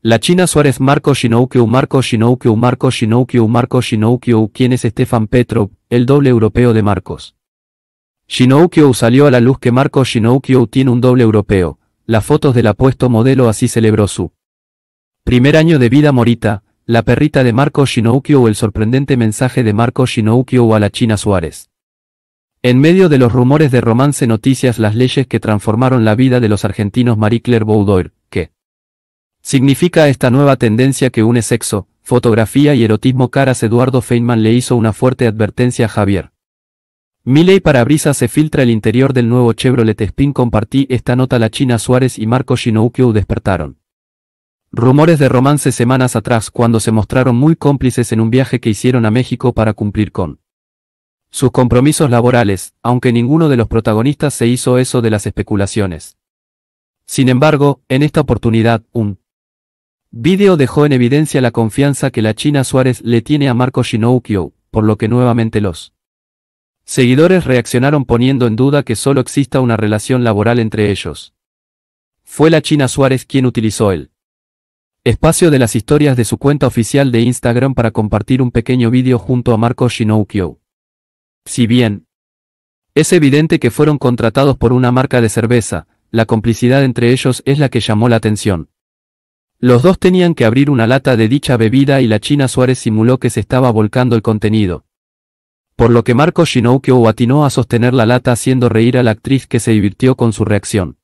La China Suárez Marco Shinoukyu Marco Shinoukyu Marco Shinoukyu Marco Shinoukyu ¿Quién es Stefan Petrov, el doble europeo de Marcos? Shinoukyu salió a la luz que Marco Shinoukyu tiene un doble europeo. Las fotos del apuesto modelo así celebró su primer año de vida morita, la perrita de Marco Shinoukyu el sorprendente mensaje de Marco Shinoukyu a la China Suárez. En medio de los rumores de romance noticias las leyes que transformaron la vida de los argentinos Marie-Claire Boudoir, Significa esta nueva tendencia que une sexo, fotografía y erotismo caras Eduardo Feynman le hizo una fuerte advertencia a Javier. Miley Parabrisa se filtra el interior del nuevo Chevrolet Spin compartí esta nota la China Suárez y Marco Shinoukyo despertaron. Rumores de romance semanas atrás cuando se mostraron muy cómplices en un viaje que hicieron a México para cumplir con sus compromisos laborales, aunque ninguno de los protagonistas se hizo eso de las especulaciones. Sin embargo, en esta oportunidad, un Video dejó en evidencia la confianza que la China Suárez le tiene a Marco Shinoukyou, por lo que nuevamente los seguidores reaccionaron poniendo en duda que solo exista una relación laboral entre ellos. Fue la China Suárez quien utilizó el espacio de las historias de su cuenta oficial de Instagram para compartir un pequeño vídeo junto a Marco Shinoukyou. Si bien es evidente que fueron contratados por una marca de cerveza, la complicidad entre ellos es la que llamó la atención. Los dos tenían que abrir una lata de dicha bebida y la China Suárez simuló que se estaba volcando el contenido. Por lo que Marco Shinoukyo atinó a sostener la lata haciendo reír a la actriz que se divirtió con su reacción.